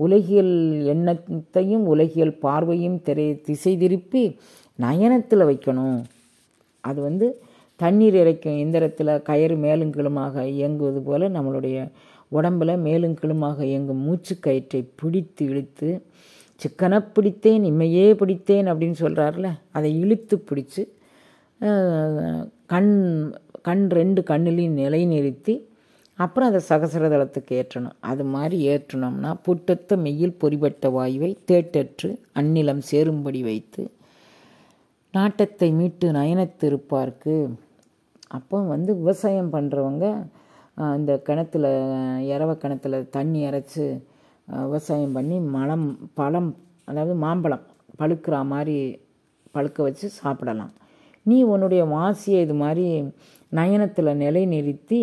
உலகியல் எண்ணத்தையும் உலகியல் பார்வையும் திரை திசை திருப்பி நயனத்தில் வைக்கணும் அது வந்து தண்ணீர் இறைக்கும் எந்திரத்தில் கயிறு மேலும் கீழுமாக இயங்குவது போல் நம்மளுடைய உடம்பில் மேலும் கீழுமாக இயங்கும் மூச்சு கயிற்றை பிடித்து இழுத்து சிக்கனை பிடித்தேன் இம்மையே பிடித்தேன் அப்படின்னு சொல்கிறார்ல அதை இழுத்து பிடிச்சி கண் கண் ரெண்டு கண்ணிலையும் நிலை நிறுத்தி அப்புறம் அதை சகசரதளத்துக்கு ஏற்றணும் அது மாதிரி ஏற்றினோம்னா புட்டத்த மெய்யில் பொறிபட்ட வாயுவை தேட்டற்று அந்நிலம் சேரும்படி வைத்து நாட்டத்தை மீட்டு நயனத்திருப்பார்க்கு அப்போ வந்து விவசாயம் பண்ணுறவங்க இந்த கிணத்துல இரவ கிணத்துல தண்ணி இறைச்சி விவசாயம் பண்ணி மலம் பழம் அதாவது மாம்பழம் பழுக்கிற மாதிரி பழுக்க வச்சு சாப்பிடலாம் நீ உன்னுடைய வாசியை இது மாதிரி நயனத்தில் நிலை நிறுத்தி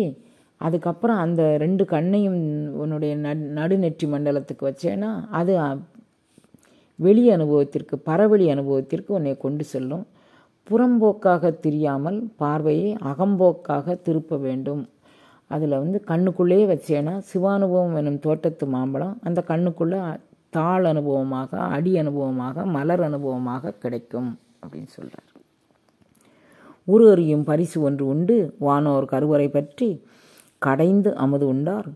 அதுக்கப்புறம் அந்த ரெண்டு கண்ணையும் உன்னுடைய நடு நடுநெற்றி மண்டலத்துக்கு வச்சேன்னா அது வெளி அனுபவத்திற்கு பரவெளி அனுபவத்திற்கு உன்னை கொண்டு செல்லும் புறம்போக்காக தெரியாமல் பார்வையை அகம்போக்காக திருப்ப வேண்டும் அதில் வந்து கண்ணுக்குள்ளேயே வச்சேன்னா சிவானுபவம் எனும் தோட்டத்து மாம்பழம் அந்த கண்ணுக்குள்ளே தாள் அனுபவமாக அடி அனுபவமாக மலர் அனுபவமாக கிடைக்கும் அப்படின்னு சொல்கிறார் ஒரு அறியும் பரிசு ஒன்று உண்டு வானோர் கருவறை பற்றி கடைந்து அமுது உண்டார்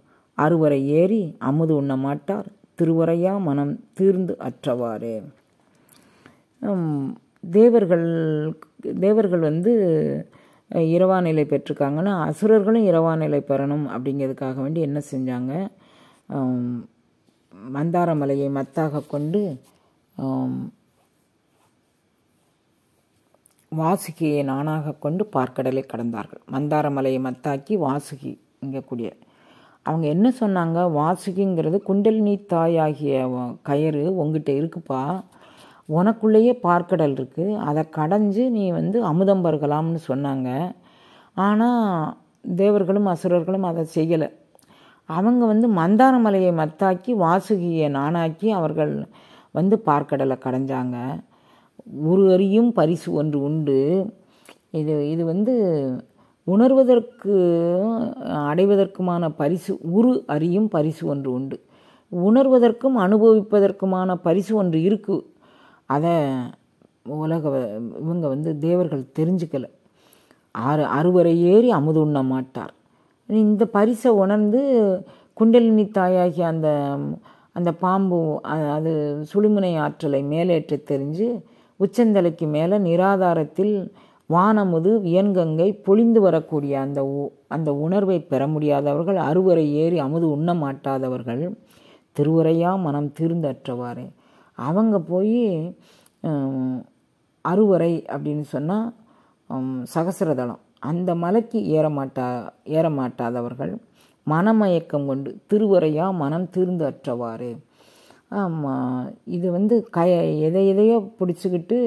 அறுவரை ஏறி அமுது உண்ண மாட்டார் திருவரையா மனம் தீர்ந்து அற்றவாறு தேவர்கள் தேவர்கள் வந்து இரவா நிலை பெற்றிருக்காங்கன்னா அசுரர்களும் இரவா நிலை பெறணும் அப்படிங்கிறதுக்காக வேண்டி என்ன செஞ்சாங்க மந்தார மலையை மத்தாக கொண்டு வாசுகியை நானாக கொண்டு பார்க்கடலை கடந்தார்கள் மந்தார மலையை மத்தாக்கி வாசுகி இங்கக்கூடிய அவங்க என்ன சொன்னாங்க வாசுகிங்கிறது குண்டலினி தாயாகிய கயிறு உங்ககிட்ட இருக்குப்பா உனக்குள்ளேயே பார்க்கடல் இருக்குது அதை கடைஞ்சு நீ வந்து அமுதம் பருகலாம்னு சொன்னாங்க ஆனால் தேவர்களும் அசுரர்களும் அதை செய்யலை அவங்க வந்து மந்தார மலையை மத்தாக்கி வாசுகியை நானாக்கி அவர்கள் வந்து பார்க்கடலை கடைஞ்சாங்க ஒரு அறியும் பரிசு ஒன்று உண்டு இது இது வந்து உணர்வதற்கு அடைவதற்குமான பரிசு உரு அறியும் பரிசு ஒன்று உண்டு உணர்வதற்கும் அனுபவிப்பதற்குமான பரிசு ஒன்று இருக்குது அதை உலக இவங்க வந்து தேவர்கள் தெரிஞ்சுக்கலை ஆறு அறுவரை ஏறி அமுது உண்ண மாட்டார் இந்த பரிசை உணர்ந்து குண்டலினி தாயாகி அந்த அந்த பாம்பு அது சுழுமுனை ஆற்றலை மேலேற்ற தெரிஞ்சு உச்சந்தலைக்கு மேலே நிராதாரத்தில் வானமுது வியன்கங்கை பொழிந்து வரக்கூடிய அந்த அந்த உணர்வை பெற முடியாதவர்கள் அறுவரை ஏறி அமுது உண்ண மாட்டாதவர்கள் திருவரையாக மனம் தீர்ந்தற்றவாறு அவங்க போய் அறுவரை அப்படின்னு சொன்னால் சகசிரதளம் அந்த மலைக்கு ஏற மாட்டா ஏற மாட்டாதவர்கள் மனமயக்கம் கொண்டு திருவரையாக மனம் தீர்ந்து அற்றவாறு இது வந்து கய எதை எதையோ பிடிச்சிக்கிட்டு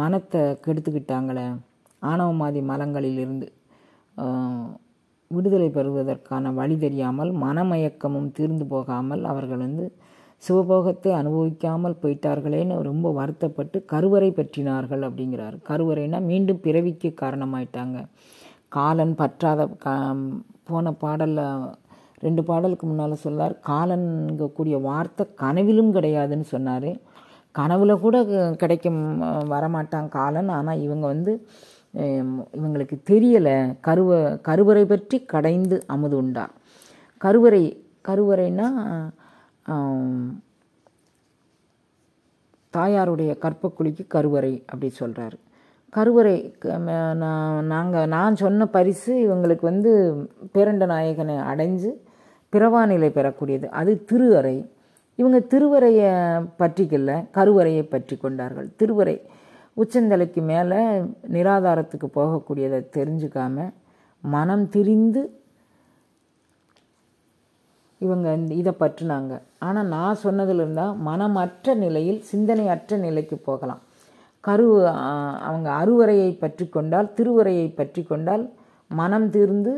மனத்தை கெடுத்துக்கிட்டாங்களே ஆணவமாதி மலங்களிலிருந்து விடுதலை பெறுவதற்கான வழி தெரியாமல் மனமயக்கமும் தீர்ந்து போகாமல் அவர்கள் வந்து சிவபோகத்தை அனுபவிக்காமல் போயிட்டார்களேன்னு ரொம்ப வருத்தப்பட்டு கருவறை பற்றினார்கள் அப்படிங்கிறார் கருவறைனா மீண்டும் பிறவிக்கு காரணமாயிட்டாங்க காலன் பற்றாத கா போன பாடலில் ரெண்டு பாடலுக்கு முன்னால் சொன்னார் காலன்கக்கூடிய வார்த்தை கனவிலும் கிடையாதுன்னு சொன்னார் கனவுல கூட கிடைக்கும் வரமாட்டான் காலன் ஆனால் இவங்க வந்து இவங்களுக்கு தெரியலை கருவ கருவறை பற்றி கடைந்து அமுது உண்டார் கருவறை கருவறைனா தாயாருடைய கற்பக்குழிக்கு கருவறை அப்படி சொல்கிறாரு கருவறை நாங்கள் நான் சொன்ன பரிசு இவங்களுக்கு வந்து பேரண்ட நாயகனை அடைஞ்சு பிறவா நிலை பெறக்கூடியது அது திரு அறை இவங்க திருவரையை பற்றிக்கல கருவறையை பற்றி கொண்டார்கள் திருவரை உச்சந்தலைக்கு மேலே நிராதாரத்துக்கு போகக்கூடியதை தெரிஞ்சுக்காம மனம் திரிந்து இவங்க இதை பற்றினாங்க ஆனால் நான் சொன்னதில் இருந்தால் மனமற்ற நிலையில் சிந்தனையற்ற நிலைக்கு போகலாம் கரு அவங்க அறுவரையை பற்றி கொண்டால் திருவரையை பற்றி கொண்டால் மனம் திருந்து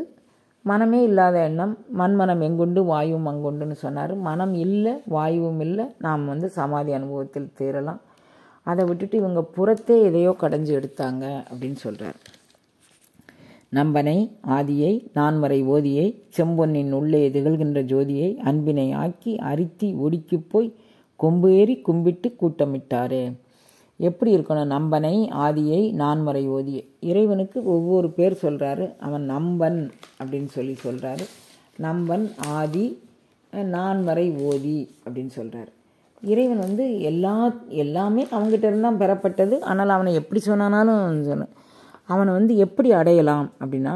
மனமே இல்லாத எண்ணம் மண்மனம் எங்குண்டு வாயுவும் அங்குண்டுன்னு சொன்னார் மனம் இல்லை வாயுவும் இல்லை நாம் வந்து சமாதி அனுபவத்தில் தேரலாம் அதை விட்டுட்டு இவங்க புறத்தே எதையோ கடைஞ்சி எடுத்தாங்க அப்படின்னு சொல்கிறார் நம்பனை ஆதியை நான்மறை ஓதியை செம்பொன்னின் உள்ளே திகழ்கின்ற ஜோதியை அன்பினை ஆக்கி அரித்தி ஒடுக்கி போய் கொம்பு ஏறி கும்பிட்டு கூட்டமிட்டாரே எப்படி இருக்கணும் நம்பனை ஆதியை நான்மறை ஓதியை இறைவனுக்கு ஒவ்வொரு பேர் சொல்கிறாரு அவன் நம்பன் அப்படின்னு சொல்லி சொல்கிறாரு நம்பன் ஆதி நான்மறை ஓதி அப்படின்னு சொல்கிறார் இறைவன் வந்து எல்லா எல்லாமே அவங்ககிட்ட இருந்தால் பெறப்பட்டது ஆனால் அவனை எப்படி சொன்னானாலும் சொன்ன அவனை வந்து எப்படி அடையலாம் அப்படின்னா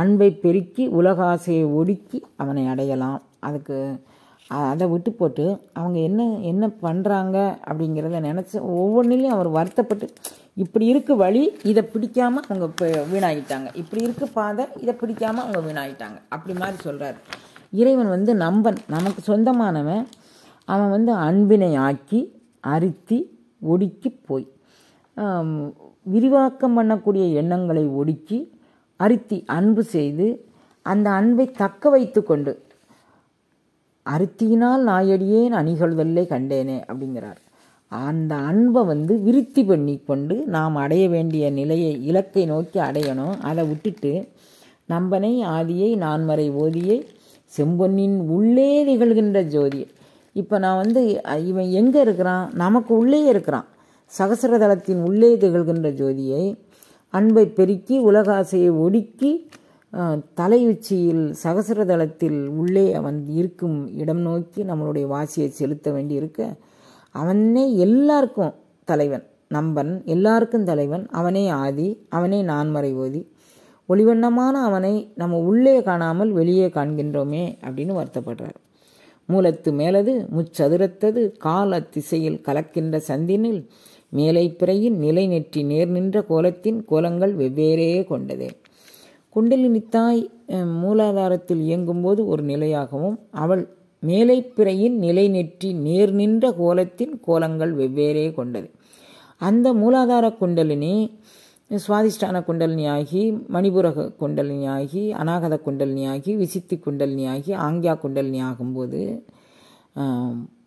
அன்பை பெருக்கி உலகாசையை ஒடுக்கி அவனை அடையலாம் அதுக்கு அதை விட்டு போட்டு அவங்க என்ன என்ன பண்ணுறாங்க அப்படிங்கிறத நினச்சி ஒவ்வொன்றிலையும் அவர் வருத்தப்பட்டு இப்படி இருக்க வழி இதை பிடிக்காமல் அவங்க இப்போ வீணாகிட்டாங்க இப்படி இருக்க பாதை இதை பிடிக்காமல் அவங்க வீணாகிட்டாங்க அப்படி மாதிரி சொல்கிறார் இறைவன் வந்து நம்பன் நமக்கு சொந்தமானவன் அவன் வந்து அன்பினை ஆக்கி அரித்தி ஒடுக்கி போய் விரிவாக்கம் பண்ணக்கூடிய எண்ணங்களை ஒடுக்கி அரித்தி அன்பு செய்து அந்த அன்பை தக்க வைத்து கொண்டு அருத்தியினால் நாயடியேன் அணிகழ்தல்லே கண்டேனே அப்படிங்கிறார் அந்த அன்பை வந்து விருத்தி பண்ணி கொண்டு நாம் அடைய வேண்டிய நிலையை இலக்கை நோக்கி அடையணும் அதை விட்டுட்டு நம்பனை ஆதியை நான்மறை ஓதியை செம்பொன்னின் உள்ளே நிகழ்கின்ற ஜோதி இப்போ நான் வந்து இவன் எங்கே இருக்கிறான் நமக்கு உள்ளே இருக்கிறான் சகசரதளத்தின் உள்ளே திகழ்கின்ற ஜோதியை அன்பை பெருக்கி உலகாசையை ஒடுக்கி தலையுச்சியில் சகசரதளத்தில் உள்ளே அவன் இருக்கும் இடம் நோக்கி நம்மளுடைய வாசியை செலுத்த வேண்டி இருக்க அவனே எல்லாருக்கும் தலைவன் நம்பன் எல்லாருக்கும் தலைவன் அவனே ஆதி அவனே நான்மறை ஓதி ஒளிவண்ணமான அவனை நம்ம உள்ளே காணாமல் வெளியே காண்கின்றோமே அப்படின்னு வருத்தப்படுறார் மூலத்து மேலது முச்சதுரத்தது கால திசையில் கலக்கின்ற சந்தினில் மேலை பிறையின் நிலை நெற்றி நேர் நின்ற கோலத்தின் கோலங்கள் வெவ்வேறே கொண்டதே குண்டலினி தாய் மூலாதாரத்தில் இயங்கும்போது ஒரு நிலையாகவும் அவள் மேலைப்பிறையின் நிலை நெற்றி நேர் நின்ற கோலத்தின் கோலங்கள் வெவ்வேறே கொண்டது அந்த மூலாதார குண்டலினி சுவாதிஷ்டான குண்டலினியாகி மணிபுரக குண்டலினியாகி அநாகத குண்டலினியாகி விசித்தி குண்டலினியாகி ஆங்கியா குண்டலினி ஆகும்போது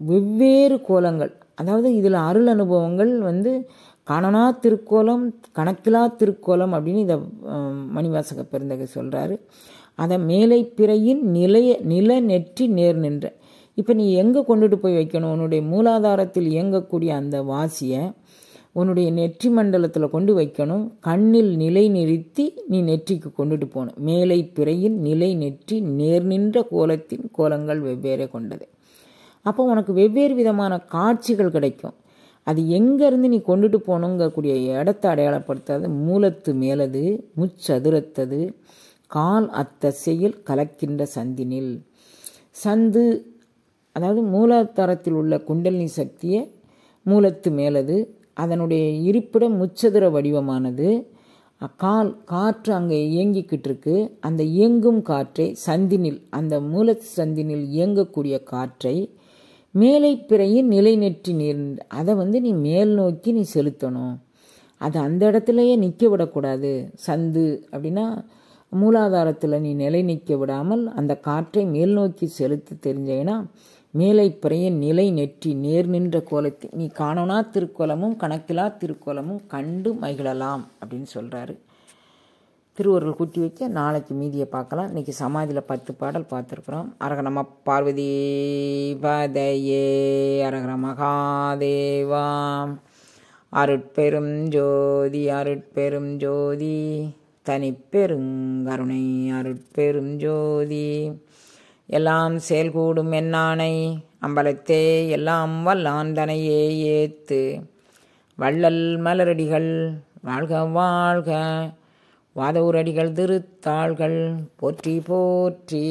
வெவ்வேறு கோலங்கள் அதாவது இதில் அருள் அனுபவங்கள் வந்து காணனா திருக்கோலம் கணக்கிலா திருக்கோலம் அப்படின்னு இதை மணிவாசக பெருந்தகை சொல்கிறாரு அதை மேலை பிறையின் நிலைய நில நெற்றி நேர் நின்ற இப்போ நீ எங்கே கொண்டுட்டு போய் வைக்கணும் உன்னுடைய மூலாதாரத்தில் இயங்கக்கூடிய அந்த வாசியை உன்னுடைய நெற்றி மண்டலத்தில் கொண்டு வைக்கணும் கண்ணில் நிலை நிறுத்தி நீ நெற்றிக்கு கொண்டுட்டு போகணும் மேலை பிறையின் நிலை நெற்றி நேர் நின்ற கோலத்தின் கோலங்கள் வெவ்வேறே கொண்டது அப்போ உனக்கு வெவ்வேறு விதமான காட்சிகள் கிடைக்கும் அது எங்கேருந்து நீ கொண்டுட்டு போகணுங்கக்கூடிய இடத்த அடையாளப்படுத்தாது மூலத்து மேலது முச்சதுரத்தது கால் அத்தசையில் கலக்கின்ற சந்தினில் சந்து அதாவது மூலத்தரத்தில் உள்ள குண்டலினி சக்தியை மூலத்து மேலது அதனுடைய இருப்பிட முச்சதுர வடிவமானது கால் காற்று அங்கே இயங்கிக்கிட்டு இருக்கு அந்த இயங்கும் காற்றை சந்தினில் அந்த மூல சந்தினில் இயங்கக்கூடிய காற்றை மேலை பிறையின் நிலைநெற்றி நீர் அதை வந்து நீ மேல் நோக்கி நீ செலுத்தணும் அது அந்த இடத்துலையே நிற்க விடக்கூடாது சந்து அப்படின்னா மூலாதாரத்தில் நீ நிலை நிற்க விடாமல் அந்த காற்றை மேல் நோக்கி செலுத்த தெரிஞ்சேன்னா மேலை பிறைய நிலை நெற்றி நேர் நின்ற கோலத்தை நீ காணோனா திருக்கோலமும் கணக்கிலா திருக்கோலமும் கண்டு மகிழலாம் அப்படின்னு சொல்கிறாரு திருவருள் குட்டி வைக்க நாளைக்கு மீதியை பார்க்கலாம் இன்றைக்கி சமாதியில் பத்து பாடல் பார்த்துருக்குறோம் அரகணம பார்வதி பதையே அரகர மகாதேவாம் அருட்பெரும் ஜோதி அருட்பெரும் ஜோதி தனிப்பெருங்கருணை அருட்பெரும் ஜோதி எல்லாம் செயல்கூடும் என்னானை அம்பலத்தே எல்லாம் வல்லான் தனையே ஏத்து வள்ளல் மலரடிகள் வாழ்க வாழ்க வாதவுரடிகள் திருத்தாள்கள் போற்றி போற்றி